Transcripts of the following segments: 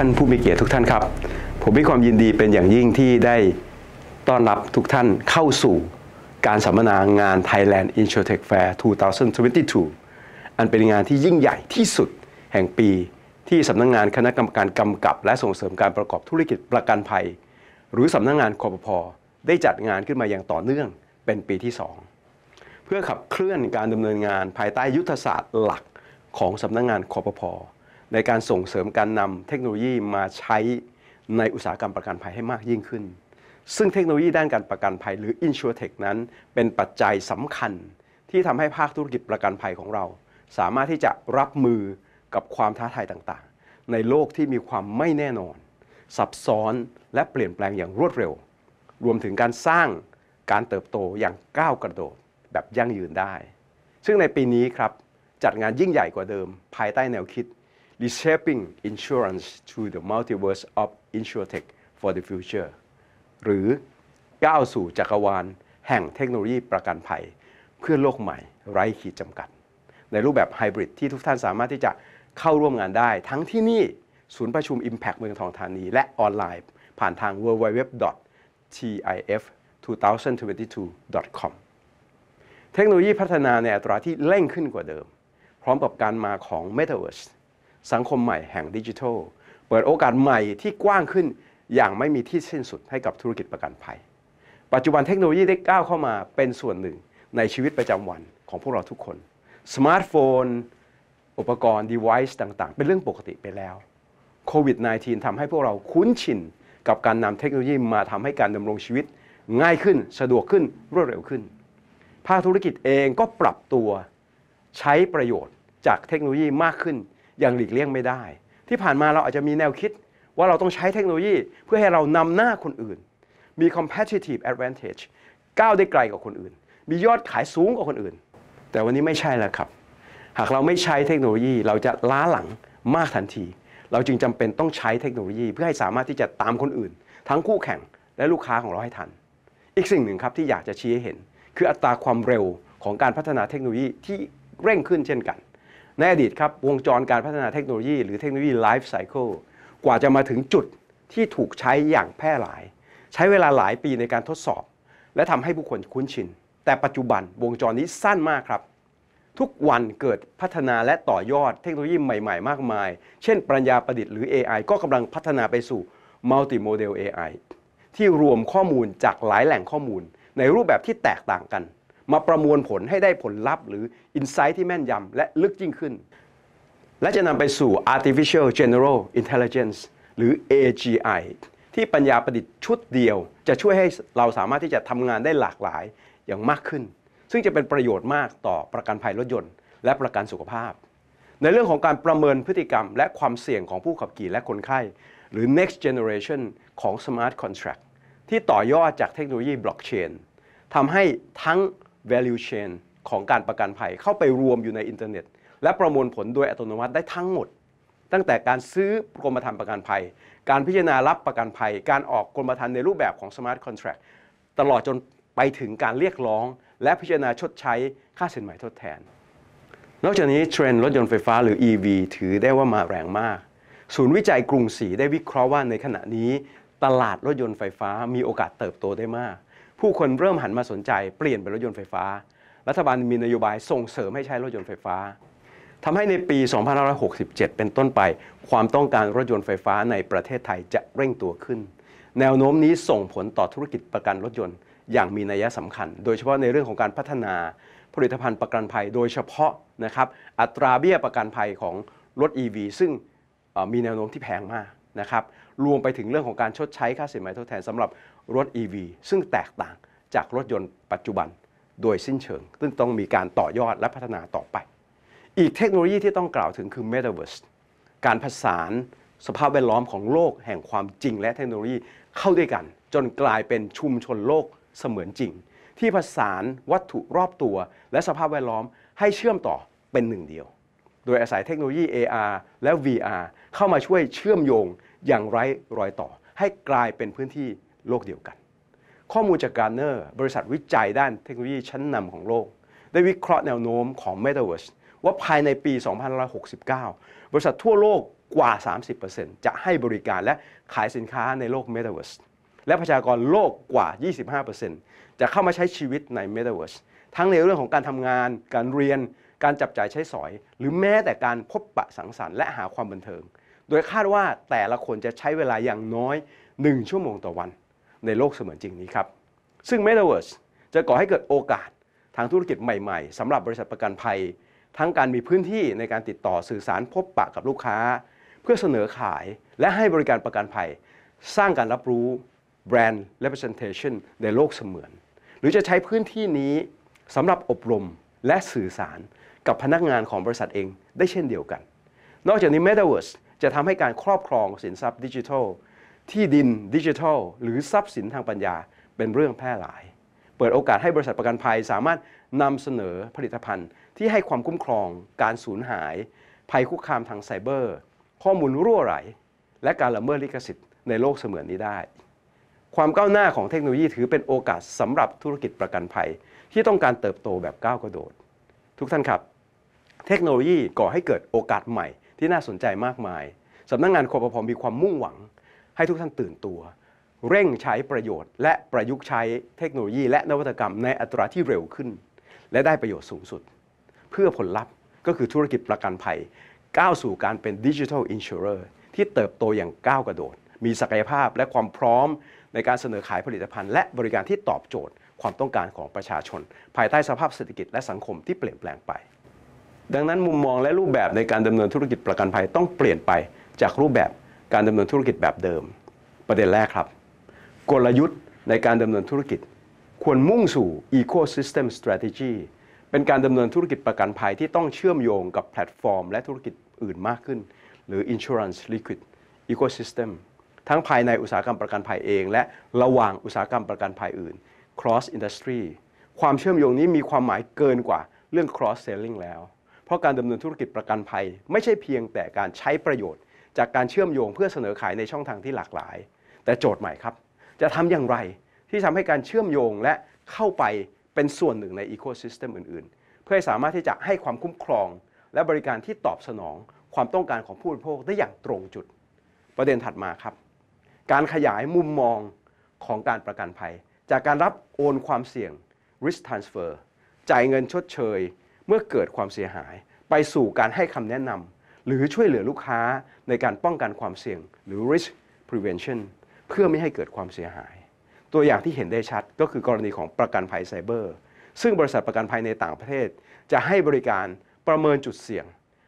ท่านผู้มีเกียรติทุกท่านครับ ผมมีความยินดีเป็นอย่างยิ่งที่ได้ต้อนรับทุกท่านเข้าสู่การสัมมนางาน Thailand Insurtech Fair 2022 อันเป็นงานที่ยิ่งใหญ่ที่สุดแห่งปีที่สำนักงงานคณะกรรมการกำกับและส่งเสริมการประกอบธุรกิจประกันภัย หรือสำนักงงานคอปพอได้จัดงานขึ้นมาอย่างต่อเนื่องเป็นปีที่ 2 เพื่อขับเคลื่อนการดำเนินงานภายใต้ยุทธศาสตร์หลักของสำนักงงานคอปพอในการส่งเสริมการนำเทคโนโลยีมาใช้ในอุตสาหกรรมประกันภัยให้มากยิ่งขึ้น ซึ่งเทคโนโลยีด้านการประกันภัย หรือ InsurTech นั้น เป็นปัจจัยสำคัญที่ทำให้ภาคธุรกิจประกันภัยของเรา สามารถที่จะรับมือกับความท้าทายต่าง ๆ ในโลกที่มีความไม่แน่นอน ซับซ้อนและเปลี่ยนแปลงอย่างรวดเร็ว รวมถึงการสร้างการเติบโตอย่างก้าวกระโดดแบบยั่งยืนได้ ซึ่งในปีนี้ครับจัดงานยิ่งใหญ่กว่าเดิม ภายใต้แนวคิด reshaping insurance to the multiverse of insurtech for the future หรือก้าวสู่จักรวาล แห่งเทคโนโลยีประกันภัยเพื่อโลกใหม่ ไร้ขีดจำกัด ในรูปแบบไฮบริดที่ทุกท่านสามารถที่จะเข้าร่วมงานได้ ทั้งที่นี่ศูนย์ประชุม Impact เมืองทองธานี และออนไลน์ผ่านทาง www.tif2022.com เทคโนโลยีพัฒนาในอัตราที่เร่งขึ้นกว่าเดิม พร้อมกับการมาของ Metaverse สังคมใหม่แห่งดิจิทัล เปิดโอกาสใหม่ที่กว้างขึ้นอย่างไม่มีที่สิ้นสุดให้กับธุรกิจประกันภัย ปัจจุบันเทคโนโลยีได้ก้าวเข้ามาเป็นส่วนหนึ่งในชีวิตประจำวันของพวกเราทุกคน สมาร์ทโฟน อุปกรณ์ device ต่างๆ เป็นเรื่องปกติไปแล้วโควิด -19 ทำให้พวกเราคุ้นชิน กับการนำเทคโนโลยีมาทำให้การดำรงชีวิตง่ายขึ้นสะดวกขึ้นรวดเร็วขึ้นภาคธุรกิจเองก็ปรับตัวใช้ประโยชน์จากเทคโนโลยีมากขึ้นยังหลีกเลี่ยงไม่ได้ ที่ผ่านมาเราอาจจะมีแนวคิดว่าเราต้องใช้เทคโนโลยีเพื่อให้เรานำหน้าคนอื่นมี competitive advantage ก้าวได้ไกลกว่าคนอื่น มียอดขายสูงกว่าคนอื่น แต่วันนี้ไม่ใช่แล้วครับ หากเราไม่ใช้เทคโนโลยีเราจะล้าหลังมากทันที เราจึงจำเป็นต้องใช้เทคโนโลยีเพื่อให้สามารถที่จะตามคนอื่น ทั้งคู่แข่งและลูกค้าของเราให้ทัน อีกสิ่งหนึ่งครับที่อยากจะชี้ให้เห็น คืออัตราความเร็วของการพัฒนาเทคโนโลยีที่เร่งขึ้นเช่นกันในอดีตครับวงจรการพัฒนาเทคโนโลยี หรือเทคโนโลยีไลฟ์ไซเคิลกว่าจะมาถึงจุดที่ถูกใช้อย่างแพร่หลาย ใช้เวลาหลายปีในการทดสอบ และทำให้ผู้คนคุ้นชิน แต่ปัจจุบันวงจรนี้สั้นมากครับ ทุกวันเกิดพัฒนาและต่อยอดเทคโนโลยีใหม่ๆ มากมาย เช่นปัญญาประดิษฐ์หรือ AI ก็กำลังพัฒนาไปสู่ multi model AI ที่รวมข้อมูลจากหลายแหล่งข้อมูล ในรูปแบบที่แตกต่างกันมาประมวลผลให้ได้ผลลัพธ์หรือ อินไซต์ที่แม่นยำและลึกยิ่งขึ้น และจะนำไปสู่ artificial general intelligence หรือ AGI ที่ปัญญาประดิษฐ์ชุดเดียว จะช่วยให้เราสามารถที่จะทำงานได้หลากหลายอย่างมากขึ้น ซึ่งจะเป็นประโยชน์มากต่อประกันภัยรถยนต์และประกันสุขภาพ ในเรื่องของการประเมินพฤติกรรม และความเสี่ยงของผู้ขับขี่และคนไข้ หรือ next generation ของ smart contract ที่ต่อยอดจากเทคโนโลยีบล็อกเชนทำให้ทั้ง value chain ของการประกันภัยเข้าไปรวมอยู่ในอินเทอร์เน็ต และประมวลผลโดยอัตโนมัติได้ทั้งหมด ตั้งแต่การซื้อกรมธรรม์ประกันภัย การพิจารณารับประกันภัย การออกกรมธรรม์ในรูปแบบของสมาร์ทคอนแท็กตลอดจนไปถึงการเรียกร้อง และพิจารณาชดใช้ค่าสินใหม่ทดแทน นอกจากนี้เทรนด์รถยนต์ไฟฟ้าหรือ EV ถือได้ว่ามาแรงมาก ศูนย์วิจัยกรุงศรีได้วิเคราะห์ว่าในขณะนี้ ตลาดรถยนต์ไฟฟ้า มีโอกาสเติบโตได้มากผู้คนเริ่มหันมาสนใจเปลี่ยนเป็นรถยนต์ไฟฟ้า รัฐบาลมีนโยบายส่งเสริมให้ใช้รถยนต์ไฟฟ้าทำให้ในปี 2567 เป็นต้นไปความต้องการรถยนต์ไฟฟ้าในประเทศไทยจะเร่งตัวขึ้น แนวโน้มนี้ส่งผลต่อธุรกิจประกันรถยนต์อย่างมีนัยสำคัญ โดยเฉพาะในเรื่องของการพัฒนาผลิตภัณฑ์ประกันภัย โดยเฉพาะนะครับอัตราเบี้ยประกันภัยของรถ EV ซึ่งมีแนวโน้มที่แพงมากนะครับรวมไปถึงเรื่องของการชดใช้ค่าเสียหายทดแทนสำหรับรถ EV ซึ่งแตกต่างจากรถยนต์ปัจจุบันโดยสิ้นเชิงซึ่งต้องมีการต่อยอดและพัฒนาต่อไป อีกเทคโนโลยีที่ต้องกล่าวถึงคือ Metaverse การผสานสภาพแวดล้อมของโลกแห่งความจริงและเทคโนโลยีเข้าด้วยกัน จนกลายเป็นชุมชนโลกเสมือนจริง ที่ผสานวัตถุรอบตัว และสภาพแวดล้อมให้เชื่อมต่อเป็นหนึ่งเดียว โดยอาศัยเทคโนโลยี AR และ VR เข้ามาช่วยเชื่อมโยงอย่างไร้รอยต่อ ให้กลายเป็นพื้นที่โลกเดียวกัน ข้อมูลจากการ์เนอร์บริษัทวิจัยด้านเทคโนโลยีชั้นนำของโลก ได้วิเคราะห์แนวโน้มของ m e t a v e r s e ว่าภายในปี 2 0 6 9 บริษัททั่วโลกกว่า 30%จะให้บริการและขายสินค้าในโลก m e t a v e r s e และประชากรโลกกว่า 25%จะเข้ามาใช้ชีวิตใน m e t a v e r s e ทั้งในเรื่องของการทำงานการเรียน การจับจ่ายใช้สอย หรือแม้แต่การพบปะสังสรรค์และหาความบันเทิง โดยคาดว่าแต่ละคนจะใช้เวลาอย่างน้อย1ชั่วโมงต่อวันในโลกเสมือนจริงนี้ครับ ซึ่ง Metaverse จะก่อให้เกิดโอกาสทางธุรกิจใหม่ๆสำหรับบริษัทประกันภัย ทั้งการมีพื้นที่ในการติดต่อสื่อสารพบปะกับลูกค้า เพื่อเสนอขายและให้บริการประกันภัย สร้างการรับรู้แบรนด์ representation ในโลกเสมือน หรือจะใช้พื้นที่นี้สำหรับอบรมและสื่อสารกับพนักงานของบริษัทเอง ได้เช่นเดียวกัน นอกจากนี้ Metaverse จะทำให้การครอบครองสินทรัพย์ดิจิทัลที่ดินดิจิทัล หรือทรัพย์สินทางปัญญาเป็นเรื่องแพร่หลาย เปิดโอกาสให้บริษัทประกันภัยสามารถนำเสนอผลิตภัณฑ์ที่ให้ความคุ้มครอง การสูญหาย ภัยคุกคามทางไซเบอร์ ข้อมูลรั่วไหลและการละเมิดลิขสิทธิ์ในโลกเสมือนนี้ได้ ความก้าวหน้าของเทคโนโลยีถือเป็นโอกาสสำหรับธุรกิจประกันภัย ที่ต้องการเติบโตแบบก้าวกระโดด ทุกท่านครับ เทคโนโลยีก่อให้เกิดโอกาสใหม่ที่น่าสนใจมากมายสำนักงงานคอปพมีความมุ่งหวังให้ทุกท่านตื่นตัว เร่งใช้ประโยชน์ และประยุกต์ใช้เทคโนโลยี และนวัตกรรมในอัตราที่เร็วขึ้น และได้ประโยชน์สูงสุด เพื่อผลลัพธ์ก็คือธุรกิจประกันภัย ก้าวสู่การเป็นดิจิทัลอินชูเออร์ที่เติบโตอย่างก้าวกระโดด มีศักยภาพและความพร้อมในการเสนอขายผลิตภัณฑ์ และบริการที่ตอบโจทย์ความต้องการของประชาชน ภายใต้สภาพเศรษฐกิจและสังคมที่เปลี่ยนแปลงไป ดังนั้นมุมมองและรูปแบบในการดำเนินธุรกิจประกันภัยต้องเปลี่ยนไปจากรูปแบบการดำเนินธุรกิจแบบเดิม ประเด็นแรกครับ กลยุทธ์ในการดำเนินธุรกิจ ควรมุ่งสู่ ecosystem strategy เป็นการดำเนินธุรกิจประกันภัยที่ต้องเชื่อมโยงกับแพลตฟอร์ม และธุรกิจอื่นมากขึ้น หรือ insurance liquid ecosystem ทั้งภายในอุตสาหกรรมประกันภัยเอง และระหว่างอุตสาหกรรมประกันภัยอื่น cross industry ความเชื่อมโยงนี้มีความหมายเกินกว่าเรื่อง cross selling แล้ว เพราะการดำเนินธุรกิจประกันภัย ไม่ใช่เพียงแต่การใช้ประโยชน์จากการเชื่อมโยงเพื่อเสนอขายในช่องทางที่หลากหลาย แต่โจทย์ใหม่ครับ จะทำอย่างไรที่ทำให้การเชื่อมโยงและเข้าไปเป็นส่วนหนึ่งในอีโคซิสเต็มอื่น ๆ เพื่อให้สามารถที่จะให้ความคุ้มครอง และบริการที่ตอบสนองความต้องการของผู้บริโภคได้อย่างตรงจุด ประเด็นถัดมาครับ การขยายมุมมองของการประกันภัย จากการรับโอนความเสี่ยง risk transfer จ่ายเงินชดเชย เมื่อเกิดความเสียหาย ไปสู่การให้คำแนะนำหรือช่วยเหลือลูกค้าในการป้องกันความเสี่ยงหรือ risk prevention เพื่อไม่ให้เกิดความเสียหาย ตัวอย่างที่เห็นได้ชัดก็คือกรณีของประกันภัยไซเบอร์ซึ่งบริษัทประกันภัยในต่างประเทศ จะให้บริการประเมินจุดเสี่ยง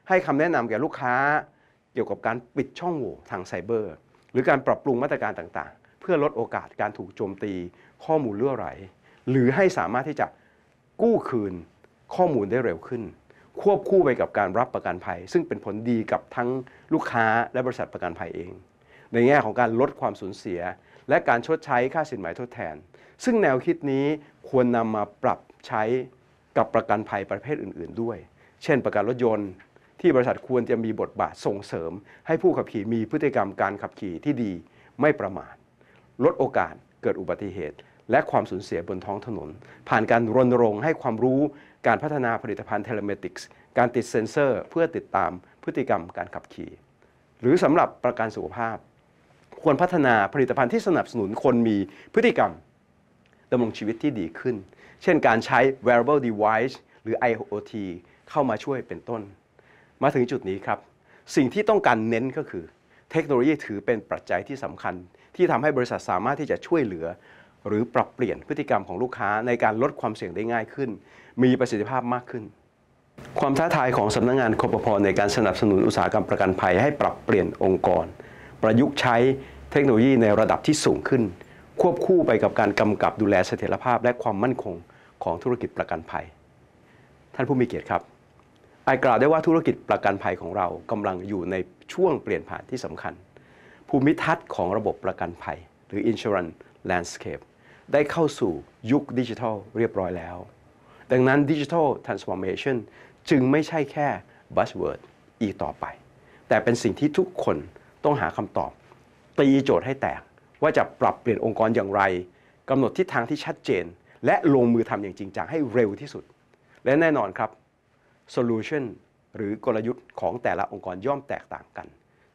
ให้คำแนะนำแก่ลูกค้า เกี่ยวกับการปิดช่องโหว่ทางไซเบอร์หรือการปรับปรุงมาตรการต่างๆ เพื่อลดโอกาสการถูกโจมตีข้อมูลเลื่อไหลหรือให้สามารถที่จะกู้คืนข้อมูลได้เร็วขึ้นควบคู่ไปกับการรับประกันภัย ซึ่งเป็นผลดีกับทั้งลูกค้าและบริษัทประกันภัยเอง ในแง่ของการลดความสูญเสีย และการชดใช้ค่าสินไหมทดแทน ซึ่งแนวคิดนี้ควรนำมาปรับใช้กับประกันภัยประเภทอื่น ๆ ด้วย เช่น ประกันรถยนต์ที่บริษัทควรจะมีบทบาทส่งเสริม ให้ผู้ขับขี่มีพฤติกรรมการขับขี่ที่ดีไม่ประมาท ลดโอกาสเกิดอุบัติเหตุ และความสูญเสียบนท้องถนน ผ่านการรณรงค์ให้ความรู้การพัฒนาผลิตภัณฑ์เทเลเมติกส์การติดเซ็นเซอร์เพื่อติดตามพฤติกรรมการขับขี่หรือสำหรับประกันสุขภาพ ควรพัฒนาผลิตภัณฑ์ที่สนับสนุนคนมีพฤติกรรมดำรงชีวิตที่ดีขึ้น เช่นการใช้ wearable device หรือ IoT เข้ามาช่วยเป็นต้น มาถึงจุดนี้ครับ สิ่งที่ต้องการเน้นก็คือ เทคโนโลยีถือเป็นปัจจัยที่สำคัญ ที่ทำให้บริษัทสามารถที่จะช่วยเหลือหรือปรับเปลี่ยนพฤติกรรมของลูกค้าในการลดความเสี่ยงได้ง่ายขึ้น มีประสิทธิภาพมากขึ้น ความท้าทายของสำนักงงานคอปพในการสนับสนุนอุตสาหกรรมประกันภัยให้ปรับเปลี่ยนองค์กร ประยุกต์ใช้เทคโนโลยีในระดับที่สูงขึ้น ควบคู่ไปกับการกำกับดูแลเสถียรภาพและความมั่นคงของธุรกิจประกันภัย ท่านผู้มีเกียรติครับ ไอกล่าวได้ว่าธุรกิจประกันภัยของเรากำลังอยู่ในช่วงเปลี่ยนผ่านที่สำคัญ ภูมิทัศน์ของระบบประกันภัย หรือ insurance landscape ได้เข้าสู่ยุคดิจิทัลเรียบร้อยแล้ว ดังนั้นดิจิทัลทรานส์ฟอร์เมชันจึงไม่ใช่แค่บัสเวิร์ดอีกต่อไป แต่เป็นสิ่งที่ทุกคนต้องหาคำตอบ ตีโจทย์ให้แตก ว่าจะปรับเปลี่ยนองค์กรอย่างไรกำหนดทิศทางที่ชัดเจน และลงมือทำอย่างจริงจังให้เร็วที่สุด และแน่นอนครับโซลูชันหรือกลยุทธ์ของแต่ละองค์กรย่อมแตกต่างกัน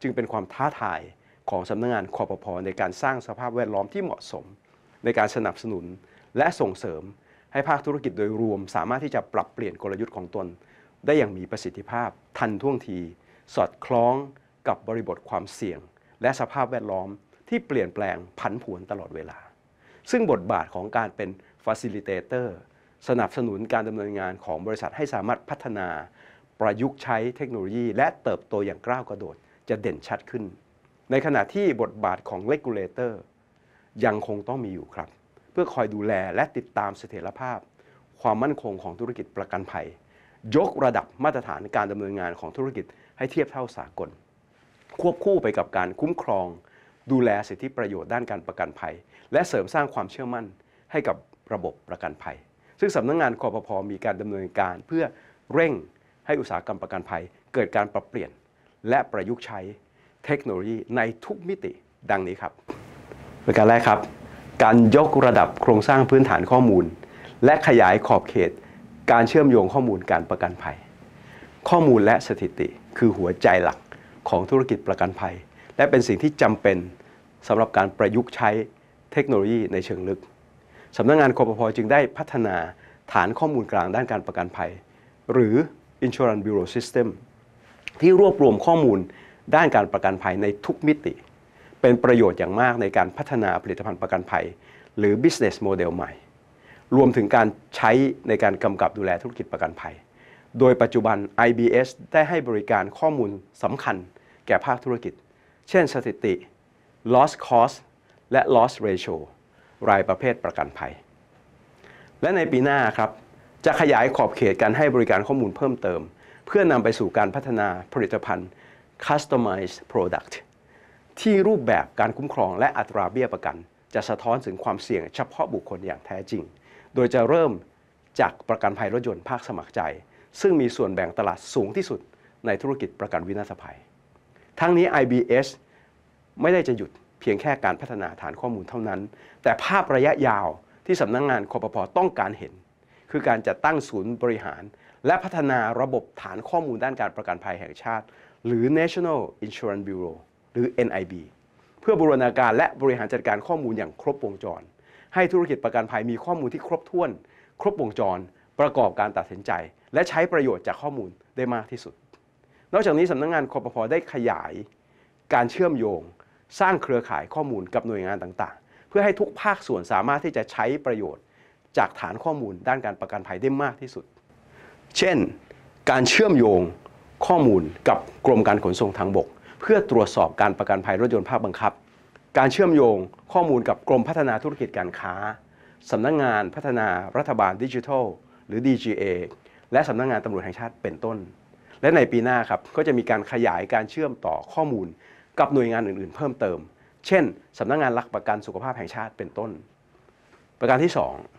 จึงเป็นความท้าทายของสำนักงงานคอปพอในการสร้างสภาพแวดล้อมที่เหมาะสมในการสนับสนุนและส่งเสริม ให้ภาคธุรกิจโดยรวมสามารถที่จะปรับเปลี่ยนกลยุทธ์ของตน ได้อย่างมีประสิทธิภาพทันท่วงที สอดคล้องกับบริบทความเสี่ยง และสภาพแวดล้อม ที่เปลี่ยนแปลงผันผวนตลอดเวลา ซึ่งบทบาทของการเป็น facilitator สนับสนุนการดำเนินงานของบริษัทให้สามารถพัฒนา ประยุกต์ใช้เทคโนโลยี และเติบโตอย่างก้าวกระโดดจะเด่นชัดขึ้น ในขณะที่บทบาทของ regulator ยังคงต้องมีอยู่ครับ เพื่อคอยดูแลและติดตามเสถียรภาพ ความมั่นคงของธุรกิจประกันภัย ยกระดับมาตรฐานการดำเนินงานของธุรกิจให้เทียบเท่าสากล ควบคู่ไปกับการคุ้มครอง ดูแลสิทธิประโยชน์ด้านการประกันภัย และเสริมสร้างความเชื่อมั่นให้กับระบบประกันภัย ซึ่งสำนักงงานคอปพอมีการดำเนินการเพื่อเร่งให้อุตสาหกรรมประกันภัย เกิดการปรับเปลี่ยนและประยุกต์ใช้เทคโนโลยีในทุกมิติดังนี้ครับประการแรกครับ การยกระดับโครงสร้างพื้นฐานข้อมูล และขยายขอบเขต การเชื่อมโยงข้อมูลการประกันภัย ข้อมูลและสถิติคือหัวใจหลักของธุรกิจประกันภัย และเป็นสิ่งที่จำเป็นสำหรับการประยุกต์ใช้เทคโนโลยีในเชิงลึกสำนักงงานคอปพจึงได้พัฒนาฐานข้อมูลกลางด้านการประกันภัย หรือ Insurance Bureau System ที่รวบรวมข้อมูลด้านการประกันภัยในทุกมิติเป็นประโยชน์อย่างมากในการพัฒนาผลิตภัณฑ์ประกันภัย หรือ business model ใหม่ รวมถึงการใช้ในการกำกับดูแลธุรกิจประกันภัย โดยปัจจุบัน IBS ได้ให้บริการข้อมูลสำคัญแก่ภาคธุรกิจ เช่นสถิติ loss cost และ loss ratio รายประเภทประกันภัย และในปีหน้าครับจะขยายขอบเขตการให้บริการข้อมูลเพิ่มเติม เพื่อนำไปสู่การพัฒนาผลิตภัณฑ์ customized product ที่รูปแบบการคุ้มครองและอัตราเบี้ยประกัน จะสะท้อนถึงความเสี่ยงเฉพาะบุคคลอย่างแท้จริง โดยจะเริ่มจากประกันภัยรถยนต์ภาคสมัครใจ ซึ่งมีส่วนแบ่งตลาดสูงที่สุดในธุรกิจประกันวินาศภัย ทั้งนี้ IBS ไม่ได้จะหยุดเพียงแค่การพัฒนาฐานข้อมูลเท่านั้น แต่ภาพระยะยาวที่สำนักงงานคอปพอต้องการเห็น คือการจัดตั้งศูนย์บริหาร และพัฒนาระบบฐานข้อมูลด้านการประกันภัยแห่งชาติ หรือ National Insurance Bureau หรือ NIB เพื่อบูรณาการและบริหารจัดการข้อมูลอย่างครบวงจร ให้ธุรกิจประกันภัยมีข้อมูลที่ครบถ้วน ครบวงจร ประกอบการตัดสินใจ และใช้ประโยชน์จากข้อมูลได้มากที่สุด นอกจากนี้สำนักงงานคอปพอได้ขยาย การเชื่อมโยงสร้างเครือข่ายข้อมูลกับหน่วยงานต่างๆ เพื่อให้ทุกภาคส่วนสามารถที่จะใช้ประโยชน์จากฐานข้อมูลด้านการประกันภัยได้มากที่สุด เช่น การเชื่อมโยงข้อมูลกับกรมการขนส่งทางบกเพื่อตรวจสอบการประกันภัยรถยนต์ภาคบังคับ การเชื่อมโยงข้อมูลกับกรมพัฒนาธุรกิจการค้า สำนักงงานพัฒนารัฐบาลดิจิทัลหรือ DGA และสำนักงงานตำรวจแห่งชาติเป็นต้น และในปีหน้าครับก็จะมีการขยายการเชื่อมต่อข้อมูลกับหน่วยงานอื่น ๆเพิ่มเติม เช่นสำนักงงานหลักประกันสุขภาพแห่งชาติเป็นต้น ประการที่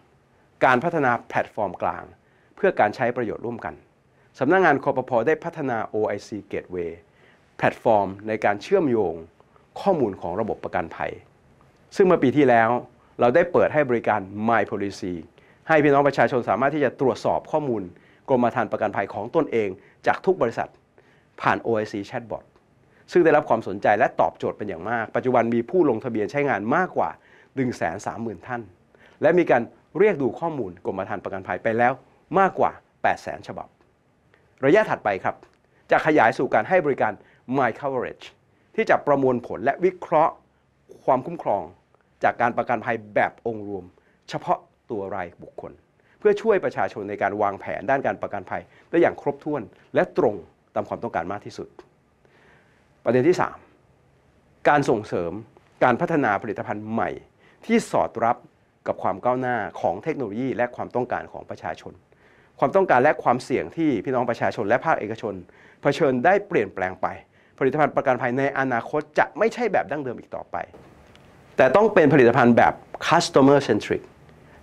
2 การพัฒนาแพลตฟอร์มกลาง เพื่อการใช้ประโยชน์ร่วมกันสำนักงงานคอปพได้พัฒนา OIC Gateway แพลตฟอร์ม ในการเชื่อมโยงข้อมูลของระบบประกันภัย ซึ่งเมื่อปีที่แล้วเราได้เปิดให้บริการ My Policy ให้พี่น้องประชาชนสามารถที่จะตรวจสอบข้อมูล กรมธรรม์ประกันภัยของตนเอง จากทุกบริษัทผ่าน OIC Chatbot ซึ่งได้รับความสนใจและตอบโจทย์เป็นอย่างมากปัจจุบันมีผู้ลงทะเบียนใช้งานมากกว่า130,000 ท่าน และมีการเรียกดูข้อมูลกรมธรรม์ประกันภัยไปแล้วมากกว่า 800,000ฉบับ ระยะถัดไปครับ จะขยายสู่การให้บริการ My Coverage ที่จะประมวลผลและวิเคราะห์ความคุ้มครองจากการประกันภัยแบบองค์รวม เฉพาะตัวรายบุคคล เพื่อช่วยประชาชนในการวางแผนด้านการประกันภัย ได้อย่างครบถ้วนและตรงตามความต้องการมากที่สุด ประเด็นที่ 3 การส่งเสริมการพัฒนาผลิตภัณฑ์ใหม่ ที่สอดรับกับความก้าวหน้าของเทคโนโลยี และความต้องการของประชาชน ความต้องการและความเสี่ยงที่พี่น้องประชาชนและภาคเอกชน เผชิญได้เปลี่ยนแปลงไปผลิตภัณฑ์ประกันภัยในอนาคตจะไม่ใช่แบบดั้งเดิมอีกต่อไป แต่ต้องเป็นผลิตภัณฑ์แบบ customer centric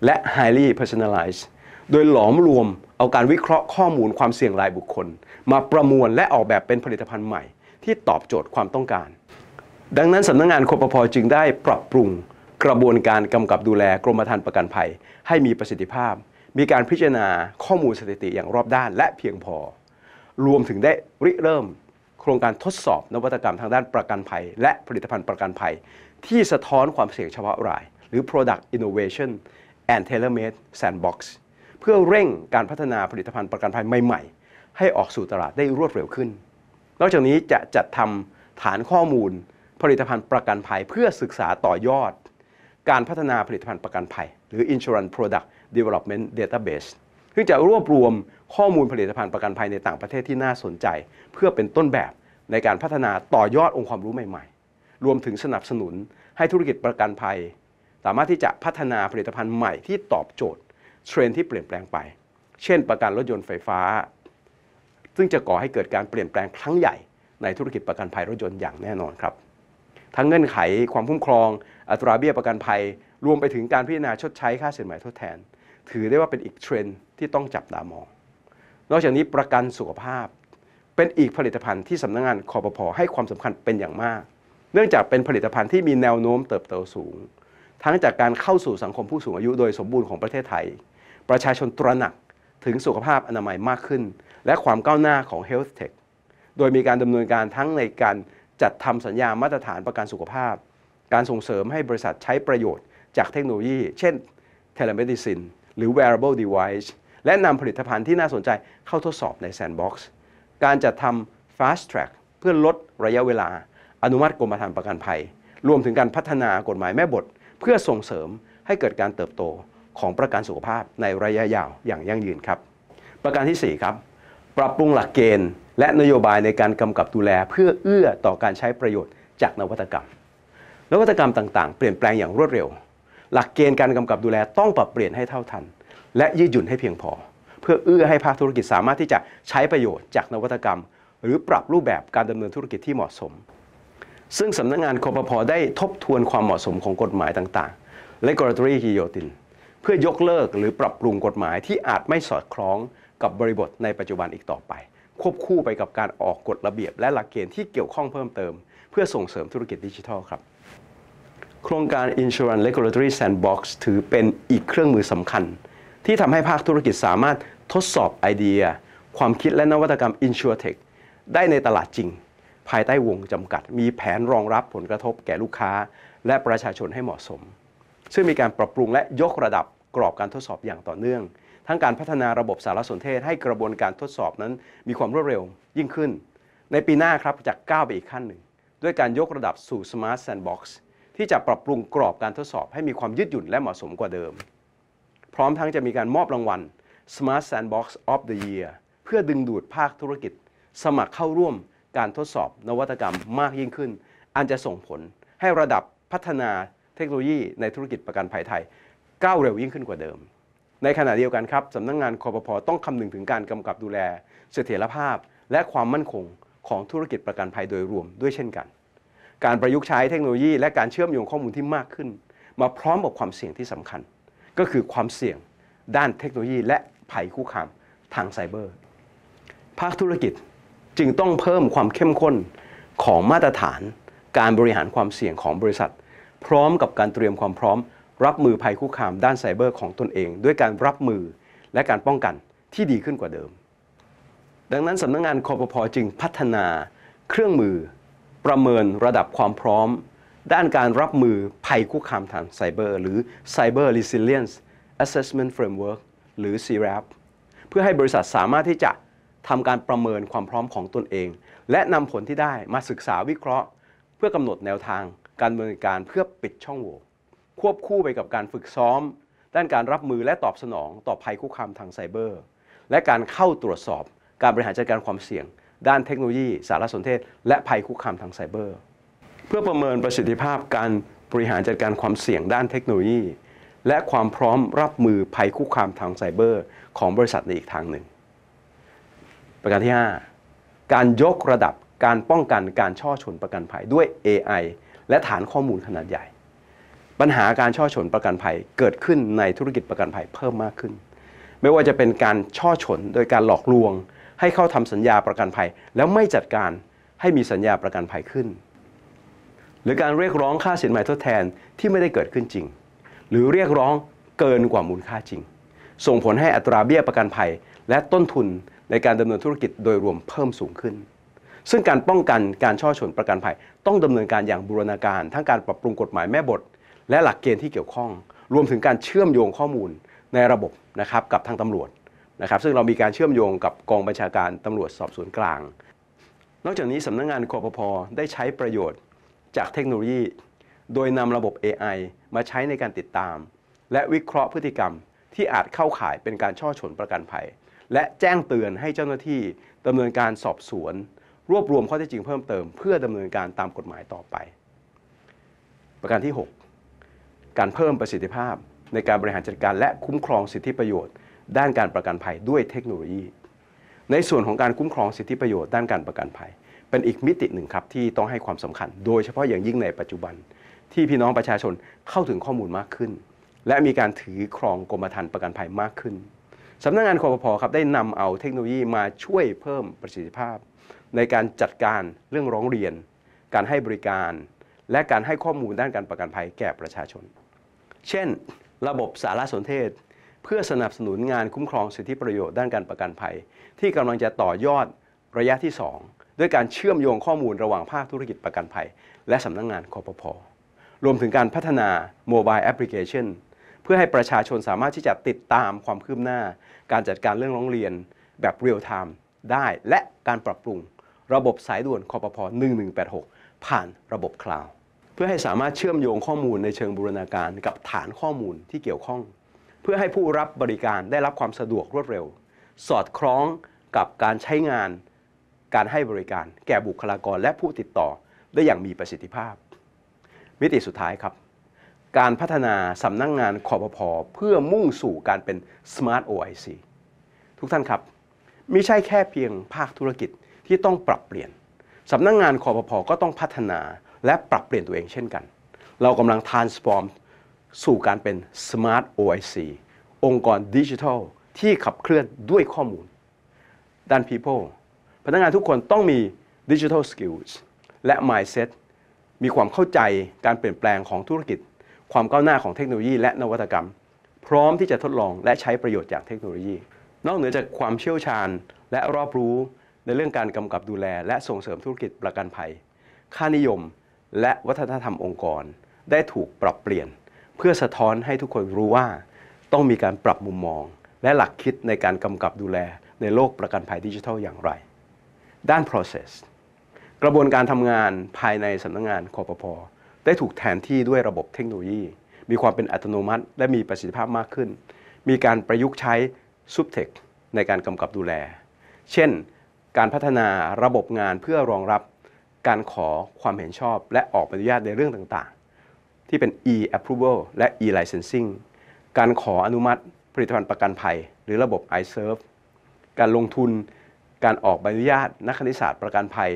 และ highly personalized โดยหลอมรวมเอาการวิเคราะห์ข้อมูลความเสี่ยงรายบุคคล มาประมวลและออกแบบเป็นผลิตภัณฑ์ใหม่ ที่ตอบโจทย์ความต้องการ ดังนั้นสำนักงงานคปพจึงได้ปรับปรุงกระบวนการกำกับดูแลกรมธรรม์ประกันภัยให้มีประสิทธิภาพ มีการพิจารณาข้อมูลสถิติอย่างรอบด้าน และเพียงพอ รวมถึงได้ริเริ่มโครงการทดสอบนวัตกรรมทางด้านประกันภัย และผลิตภัณฑ์ประกันภัยที่สะท้อนความเสี่ยงเฉพาะราย หรือ product innovation and tailor-made sandbox เพื่อเร่งการพัฒนาผลิตภัณฑ์ประกันภัยใหม่ๆ ให้ออกสู่ตลาดได้รวดเร็วขึ้น นอกจากนี้จะจัดทำฐานข้อมูลผลิตภัณฑ์ประกันภัยเพื่อศึกษาต่อยอด การพัฒนาผลิตภัณฑ์ประกันภัย หรือ Insurance Product Development Database ซึ่งจะรวบรวมข้อมูลผลิตภัณฑ์ประกันภัยในต่างประเทศที่น่าสนใจ เพื่อเป็นต้นแบบในการพัฒนาต่อยอดองค์ความรู้ใหม่ๆ รวมถึงสนับสนุนให้ธุรกิจประกันภัย สามารถที่จะพัฒนาผลิตภัณฑ์ใหม่ที่ตอบโจทย์เทรนที่เปลี่ยนแปลงไป เช่นประกันรถยนต์ไฟฟ้า ซึ่งจะก่อให้เกิดการเปลี่ยนแปลง ครั้งใหญ่ในธุรกิจประกันภัยรถยนต์อย่างแน่นอนครับทั้งเงื่อนไข ความคุ้มครอง อัตราเบี้ยประกันภัย รวมไปถึงการพิจารณาชดใช้ค่าเสียหายทดแทน ถือได้ว่าเป็นอีกเทรนด์ที่ต้องจับตามอง นอกจากนี้ประกันสุขภาพ เป็นอีกผลิตภัณฑ์ที่สำนักงงานคอปพอให้ความสำคัญเป็นอย่างมาก เนื่องจากเป็นผลิตภัณฑ์ที่มีแนวโน้มเติบโตสูง ทั้งจากการเข้าสู่สังคมผู้สูงอายุโดยสมบูรณ์ของประเทศไทย ประชาชนตระหนักถึงสุขภาพอนามัยมากขึ้น และความก้าวหน้าของ Health Tech โดยมีการดำเนินการทั้งในการจัดทำสัญญามาตรฐานประกันสุขภาพ การส่งเสริมให้บริษัทใช้ประโยชน์จากเทคโนโลยี เช่น telemedicine หรือ wearable device และนำผลิตภัณฑ์ที่น่าสนใจเข้าทดสอบในแซนด์บ็อกซ์ การจัดทำ Fast Track เพื่อลดระยะเวลา อนุมัติกรมธรรม์ประกันภัย รวมถึงการพัฒนากฎหมายแม่บทเพื่อส่งเสริมให้เกิดการเติบโตของประกันสุขภาพในระยะยาวอย่างยั่งยืนครับ ประการที่ 4 ครับ ปรับปรุงหลักเกณฑ์ และนโยบายในการกำกับดูแลเพื่อเอื้อต่อการใช้ประโยชน์จากนวัตกรรมนวัตกรรมต่างๆ เปลี่ยนแปลงอย่างรวดเร็ว หลักเกณฑ์การกำกับดูแลต้องปรับเปลี่ยนให้เท่าทันและยืดหยุ่นให้เพียงพอ เพื่อเอื้อให้ภาคธุรกิจสามารถที่จะใช้ประโยชน์จากนวัตกรรม หรือปรับรูปแบบการดำเนินธุรกิจที่เหมาะสม ซึ่งสำนักงงานคอปพอได้ทบทวนความเหมาะสมของกฎหมายต่างๆและกรรีฮิโยตินเพื่อยกเลิกหรือปรับปรุงกฎหมายที่อาจไม่สอดคล้องกับบริบทในปัจจุบันอีกต่อไป ควบคู่ไปกับการออกกฎระเบียบและหลักเกณฑ์ที่เกี่ยวข้องเพิ่มเติม เพื่อส่งเสริมธุรกิจดิจิทัลครับโครงการ Insurance Regulatory Sandbox ถือเป็นอีกเครื่องมือสำคัญที่ทำให้ภาคธุรกิจสามารถทดสอบไอเดีย ความคิดและนวัตกรรม InsurTech ได้ในตลาดจริง ภายใต้วงจำกัด มีแผนรองรับผลกระทบแก่ลูกค้า และประชาชนให้เหมาะสม ซึ่งมีการปรับปรุงและยกระดับกรอบการทดสอบอย่างต่อเนื่อง ทั้งการพัฒนาระบบสารสนเทศให้กระบวนการทดสอบนั้นมีความรวดเร็วยิ่งขึ้น ในปีหน้าครับจะก้าวไปอีกขั้นหนึ่ง ด้วยการยกระดับสู่ Smart Sandbox ที่จะปรับปรุงกรอบการทดสอบให้มีความยืดหยุ่นและเหมาะสมกว่าเดิมพร้อมทั้งจะมีการมอบรางวัล Smart Sandbox of the Year เพื่อดึงดูดภาคธุรกิจสมัครเข้าร่วมการทดสอบนวัตกรรมมากยิ่งขึ้น อันจะส่งผลให้ระดับพัฒนาเทคโนโลยีในธุรกิจประกันภัยไทยก้าวเร็วยิ่งขึ้นกว่าเดิม ในขณะเดียวกันครับ สำนักงงานคอปพอต้องคำนึงถึงการกำกับดูแลเสถียรภาพ และความมั่นคงของธุรกิจประกันภัยโดยรวมด้วยเช่นกัน การประยุกต์ใช้เทคโนโลยีและการเชื่อมโยงข้อมูลที่มากขึ้น มาพร้อมกับความเสี่ยงที่สำคัญก็คือความเสี่ยงด้านเทคโนโลยีและภัยคุกคามทางไซเบอร์ ภาคธุรกิจจึงต้องเพิ่มความเข้มข้นของมาตรฐานการบริหารความเสี่ยงของบริษัท พร้อมกับการเตรียมความพร้อม รับมือภัยคุกคามด้านไซเบอร์ของตนเองด้วยการรับมือและการป้องกันที่ดีขึ้นกว่าเดิม ดังนั้นสำนักงงานคอปพอจึงพัฒนาเครื่องมือประเมินระดับความพร้อมด้านการรับมือภัยคุกคามทางไซเบอร์หรือ Cyber Resilience Assessment Framework หรือ CRAP เพื่อให้บริษัทสามารถที่จะทำการประเมินความพร้อมของตนเอง และนำผลที่ได้มาศึกษาวิเคราะห์ เพื่อกำหนดแนวทาง การบริการเพื่อปิดช่องโหว่ควบคู่ไปกับการฝึกซ้อม ด้านการรับมือและตอบสนองต่อภัยคุกคามทางไซเบอร์และการเข้าตรวจสอบการบริหารจัดการความเสี่ยง ด้านเทคโนโลยีสารสนเทศและภัยคุกคามทางไซเบอร์เพื่อประเมินประสิทธิภาพการบริหารจัดการความเสี่ยงด้านเทคโนโลยี และความพร้อมรับมือภัยคุกคามทางไซเบอร์ ของบริษัทในอีกทางหนึ่ง ประการที่5การยกระดับการป้องกันการช่อชนประกันภัยด้วย AI และฐานข้อมูลขนาดใหญ่ ปัญหาการช่อชนประกันภัยเกิดขึ้นในธุรกิจประกันภัยเพิ่มมากขึ้น ไม่ว่าจะเป็นการช่อชนโดยการหลอกลวง ให้เข้าทำสัญญาประกันภัยแล้วไม่จัดการให้มีสัญญาประกันภัยขึ้นหรือการเรียกร้องค่าสินใหมทดแทนที่ไม่ได้เกิดขึ้นจริง หรือเรียกร้องเกินกว่ามูลค่าจริง ส่งผลให้อัตราเบี้ยประกันภัย และต้นทุนในการดำเนินธุรกิจโดยรวมเพิ่มสูงขึ้น ซึ่งการป้องกันการช่อฉนประกันภัยต้องดำเนินการอย่างบูรณาการทั้งการปรับปรุงกฎหมายแม่บท และหลักเกณฑ์ที่เกี่ยวข้อง รวมถึงการเชื่อมโยงข้อมูลในระบบนะครับกับทางตำรวจนะครับซึ่งเรามีการเชื่อมโยงกับกองบัญชาการตำรวจสอบสวนกลาง นอกจากนี้สำนักงงานคอปพได้ใช้ประโยชน์จากเทคโนโลยี โดยนำระบบ AI มาใช้ในการติดตาม และวิเคราะห์พฤติกรรมที่อาจเข้าข่ายเป็นการช่อฉนประกันภัย และแจ้งเตือนให้เจ้าหน้าที่ดำเนินการสอบสวนรวบรวมข้อเท็จจริงเพิ่มเติม เพื่อดำเนินการตามกฎหมายต่อไป ประการที่ 6 การเพิ่มประสิทธิภาพในการบริหารจัดการและคุ้มครองสิทธิประโยชน์ ด้านการประกันภัยด้วยเทคโนโลยี ในส่วนของการคุ้มครองสิทธิประโยชน์ด้านการประกันภัยเป็นอีกมิติหนึ่งครับ ที่ต้องให้ความสำคัญ โดยเฉพาะอย่างยิ่งในปัจจุบันที่พี่น้องประชาชนเข้าถึงข้อมูลมากขึ้น และมีการถือครองกรมธรรม์ประกันภัยมากขึ้น สำนักงงานคอพพครับได้นำเอาเทคโนโลยีมาช่วยเพิ่มประสิทธิภาพ ในการจัดการเรื่องร้องเรียน การให้บริการ และการให้ข้อมูลด้านการประกันภัยแก่ประชาชน เช่น ระบบสารสนเทศ เพื่อสนับสนุนงานคุ้มครองสิทธิประโยชน์ด้านการประกันภัย ที่กำลังจะต่อยอดระยะที่ 2ด้วยการเชื่อมโยงข้อมูลระหว่างภาคธุรกิจประกันภัย และสำนักงงานคอปพอรวมถึงการพัฒนาโมบายแอปพลิเคชันเพื่อให้ประชาชนสามารถที่จะติดตามความคืบหน้า การจัดการเรื่องร้องเรียนแบบเรียลไทม์ได้และการปรับปรุง ระบบสายด่วนคอปพอ1186 ผ่านระบบคลาวด์เพื่อให้สามารถเชื่อมโยงข้อมูลในเชิงบูรณาการกับฐานข้อมูลที่เกี่ยวข้อง เพื่อให้ผู้รับบริการได้รับความสะดวกรวดเร็ว สอดคล้องกับการใช้งานการให้บริการแก่บุคลากรและผู้ติดต่อได้อย่างมีประสิทธิภาพ มิติสุดท้ายครับ การพัฒนาสำนักงงานคอพพ เพื่อมุ่งสู่การเป็น Smart OIC ทุกท่านครับไม่ใช่แค่เพียงภาคธุรกิจที่ต้องปรับเปลี่ยน สำนักงงานคอพพ ก็ต้องพัฒนา และปรับเปลี่ยนตัวเองเช่นกัน เรากำลัง transform สู่การเป็น Smart OIC องค์กรดิจิทัลที่ขับเคลื่อนด้วยข้อมูลด้าน People พนักงานทุกคนต้องมีดิจิทัลสกิลส์และ mindset มีความเข้าใจการเปลี่ยนแปลงของธุรกิจ ความก้าวหน้าของเทคโนโลยีและนวัตกรรม พร้อมที่จะทดลองและใช้ประโยชน์จากเทคโนโลยี นอกเหนือจากความเชี่ยวชาญและรอบรู้ในเรื่องการกำกับดูแลและส่งเสริมธุรกิจประกันภัย ค่านิยมและวัฒนธรรมองค์กรได้ถูกปรับเปลี่ยนเพื่อสะท้อนให้ทุกคนรู้ว่าต้องมีการปรับมุมมองและหลักคิดในการกำกับดูแลในโลกประกันภัยดิจิทัลอย่างไรด้าน process กระบวนการทำงานภายในสำนักงงานคอปพอได้ถูกแทนที่ด้วยระบบเทคโนโลยี มีความเป็นอัตโนมัติและมีประสิทธิภาพมากขึ้น มีการประยุกต์ใช้ซเปเทคในการกำกับดูแล เช่น การพัฒนาระบบงานเพื่อรองรับการขอความเห็นชอบ และออกอนุญาตในเรื่องต่างๆ ที่เป็น e-approval และ e-licensing การขออนุมัติผลิตภัณฑ์ประกันภัย หรือระบบ iServe การลงทุนการออกใบอนุญาตนักคณิตศาสตร์ประกันภัย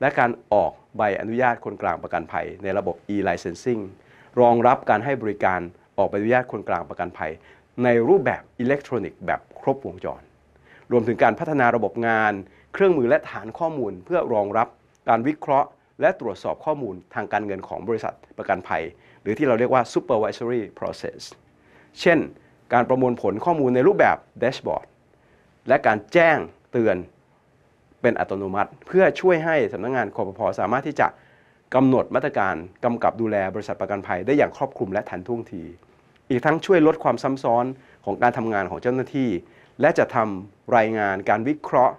และการออกใบอนุญาตคนกลางประกันภัย ในระบบ e-licensing รองรับการให้บริการออกใบอนุญาตคนกลางประกันภัย ในรูปแบบอิเล็กทรอนิกส์แบบครบวงจร รวมถึงการพัฒนาระบบงาน เครื่องมือและฐานข้อมูลเพื่อรองรับการวิเคราะห์ และตรวจสอบข้อมูลทางการเงินของบริษัทประกันภัยหรือที่เราเรียกว่า supervisory process เช่น การประมวลผลข้อมูลในรูปแบบแดชบอร์ดและการแจ้งเตือนเป็นอัตโนมัติเพื่อช่วยให้สำนักงงานคอปพอสามารถที่จะกำหนดมาตรการกำกับดูแลบริษัทประกันภัยได้อย่างครอบคลุมและทันท่วงที อีกทั้งช่วยลดความซ้าซ้อนของการทำงานของเจ้าหน้าที่ และจะทำรายงานการวิเคราะห์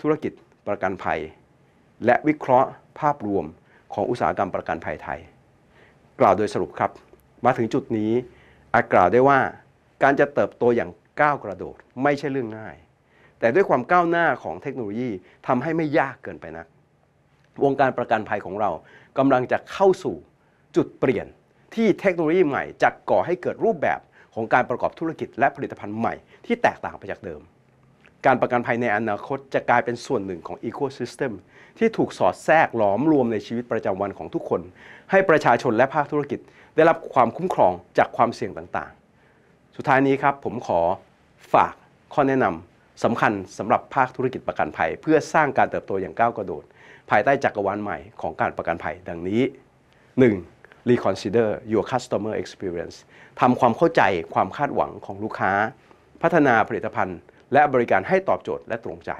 ธุรกิจประกันภัย และวิเคราะห์ภาพรวมของอุตสาหกรรมประกันภัยไทย กล่าวโดยสรุปครับมาถึงจุดนี้อากล่าวได้ว่าการจะเติบโตอย่างก้าวกระโดดไม่ใช่เรื่องง่ายแต่ด้วยความก้าวหน้าของเทคโนโลยีทำให้ไม่ยากเกินไปนะวงการประกันภัยของเรา กำลังจะเข้าสู่จุดเปลี่ยนที่เทคโนโลยีใหม่ จะก่อให้เกิดรูปแบบของการประกอบธุรกิจ และผลิตภัณฑ์ใหม่ที่แตกต่างไปจากเดิม การประกันภัยในอนาคตจะกลายเป็นส่วนหนึ่งของอีโคซิสเต็มที่ถูกสอดแทรกหลอมรวมในชีวิตประจำวันของทุกคน ให้ประชาชนและภาคธุรกิจ ได้รับความคุ้มครองจากความเสี่ยงต่างๆ สุดท้ายนี้ครับ ผมขอฝากข้อแนะนำสำคัญสำหรับภาคธุรกิจประกันภัย เพื่อสร้างการเติบโตอย่างก้าวกระโดด ภายใต้จักรวาลใหม่ของการประกันภัยดังนี้ 1. reconsider your customer experience ทำความเข้าใจความคาดหวังของลูกค้า พัฒนาผลิตภัณฑ์ และบริการให้ตอบโจทย์และตรงใจ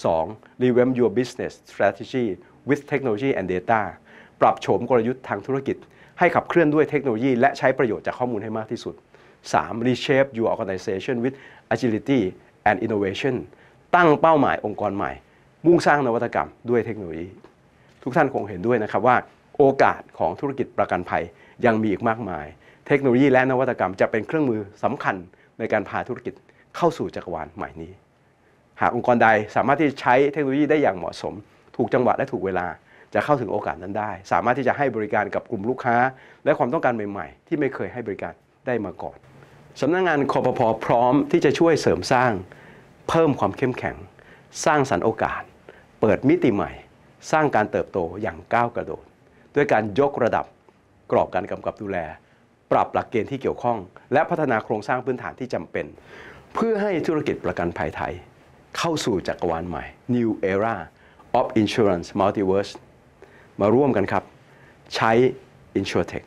2. revamp your business strategy with technology and data ปรับโฉมกลยุทธ์ทางธุรกิจ ให้ขับเคลื่อนด้วยเทคโนโลยี และใช้ประโยชน์จากข้อมูลให้มากที่สุด 3. reshape your organization with agility and Innovation ตั้งเป้าหมายองค์กรใหม่ มุ่งสร้างนวัตกรรมด้วยเทคโนโลยี ทุกท่านคงเห็นด้วยนะครับว่า โอกาสของธุรกิจประกันภัยยังมีอีกมากมาย เทคโนโลยีและนวัตกรรมจะเป็นเครื่องมือสำคัญในการพาธุรกิจเข้าสู่จักรวาลใหม่นี้ หากองค์กรใดสามารถที่ใช้เทคโนโลยีได้อย่างเหมาะสม ถูกจังหวะและถูกเวลาจะเข้าถึงโอกาสนั้นได้ สามารถที่จะให้บริการกับกลุ่มลูกค้า และความต้องการใหม่ๆ ที่ไม่เคยให้บริการได้มาก่อนสำนักงงานคอปพพร้อมที่จะช่วยเสริมสร้าง เพิ่มความเข้มแข็ง สร้างสรรค์โอกาส เปิดมิติใหม่ สร้างการเติบโตอย่างก้าวกระโดด ด้วยการยกระดับ กรอบการกำกับดูแล ปรับหลักเกณฑ์ที่เกี่ยวข้อง และพัฒนาโครงสร้างพื้นฐานที่จำเป็น เพื่อให้ธุรกิจประกันภัยไทย เข้าสู่จักรวาลใหม่ New Era of Insurance Multiverse มาร่วมกันครับ ใช้ InsurTech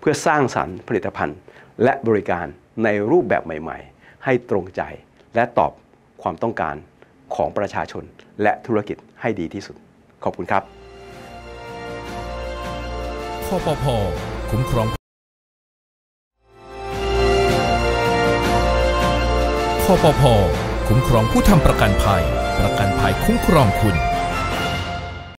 เพื่อสร้างสรรค์ผลิตภัณฑ์และบริการในรูปแบบใหม่ ๆ ให้ตรงใจและตอบความต้องการของประชาชนและธุรกิจให้ดีที่สุด ขอบคุณครับคอปพคุ้มครองคอปพคุ้มครองผู้ทำประกันภัย ประกันภัยคุ้มครองคุณ